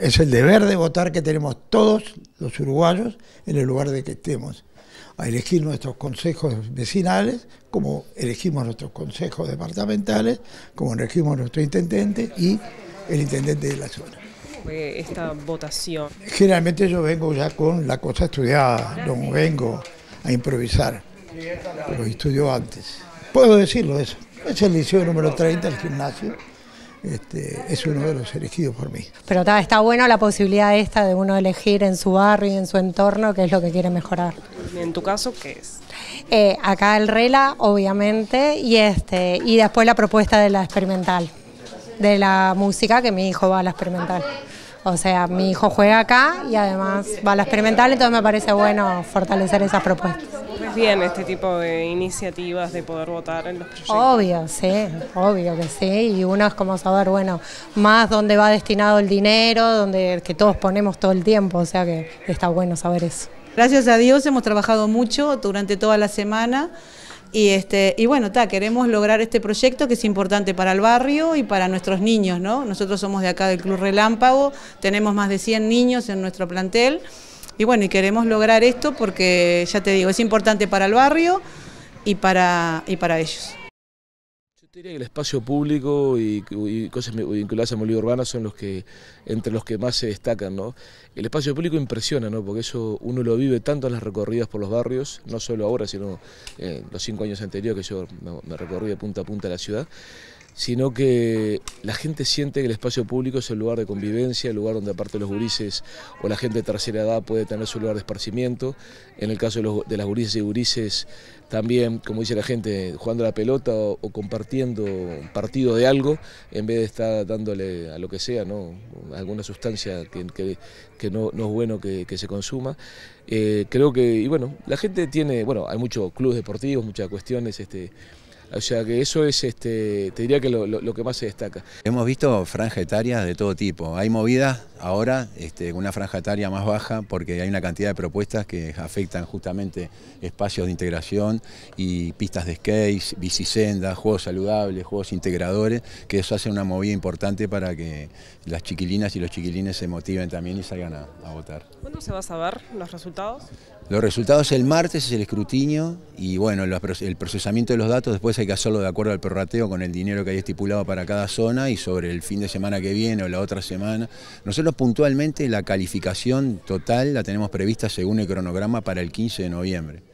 es el deber de votar que tenemos todos los uruguayos en el lugar de que estemos, a elegir nuestros consejos vecinales, como elegimos nuestros consejos departamentales, como elegimos nuestro intendente y el intendente de la zona. esta votación? Generalmente yo vengo ya con la cosa estudiada, no vengo a improvisar, lo estudio antes. Puedo decirlo eso. Es el liceo número 30, el gimnasio. Este, es uno de los elegidos por mí. Pero está, está bueno la posibilidad esta de uno elegir en su barrio y en su entorno qué es lo que quiere mejorar. en tu caso qué es? Eh, acá el RELA, obviamente, y, este, y después la propuesta de la experimental, de la música que mi hijo va a la experimental. O sea, mi hijo juega acá y además va a la experimental, entonces me parece bueno fortalecer esas propuestas bien este tipo de iniciativas de poder votar en los proyectos. Obvio, sí, obvio que sí. Y uno es como saber, bueno, más dónde va destinado el dinero, donde que todos ponemos todo el tiempo, o sea que está bueno saber eso. Gracias a Dios hemos trabajado mucho durante toda la semana. Y, este, y bueno, ta, queremos lograr este proyecto que es importante para el barrio y para nuestros niños, ¿no? Nosotros somos de acá del Club Relámpago, tenemos más de 100 niños en nuestro plantel. Y bueno, y queremos lograr esto porque, ya te digo, es importante para el barrio y para, y para ellos. Yo diría que el espacio público y, cosas vinculadas a movilidad urbana son los que, entre los que más se destacan, ¿no? El espacio público impresiona, ¿no? Porque eso uno lo vive tanto en las recorridas por los barrios, no solo ahora, sino en eh, los cinco años anteriores que yo me, recorrí de punta a punta la ciudad, sino que la gente siente que el espacio público es el lugar de convivencia, el lugar donde aparte los gurises o la gente de tercera edad puede tener su lugar de esparcimiento. En el caso de, las gurises y gurises, también, como dice la gente, jugando a la pelota o, compartiendo partido de algo, en vez de estar dándole a lo que sea, ¿no? alguna sustancia que, que, no, es bueno que, se consuma. Eh, creo que, y bueno, la gente tiene, bueno, hay muchos clubes deportivos, muchas cuestiones, este o sea que eso es, este, te diría que lo, que más se destaca. Hemos visto franjas etarias de todo tipo. Hay movidas ahora, este, una franja etaria más baja, porque hay una cantidad de propuestas que afectan justamente espacios de integración y pistas de skate, bicisendas, juegos saludables, juegos integradores, que eso hace una movida importante para que las chiquilinas y los chiquilines se motiven también y salgan a, votar. ¿Cuándo se va a saber los resultados? Los resultados el martes es el escrutinio y bueno, el procesamiento de los datos después hay que hacerlo de acuerdo al prorrateo con el dinero que hay estipulado para cada zona y sobre el fin de semana que viene o la otra semana. Nosotros puntualmente la calificación total la tenemos prevista según el cronograma para el 15 de noviembre.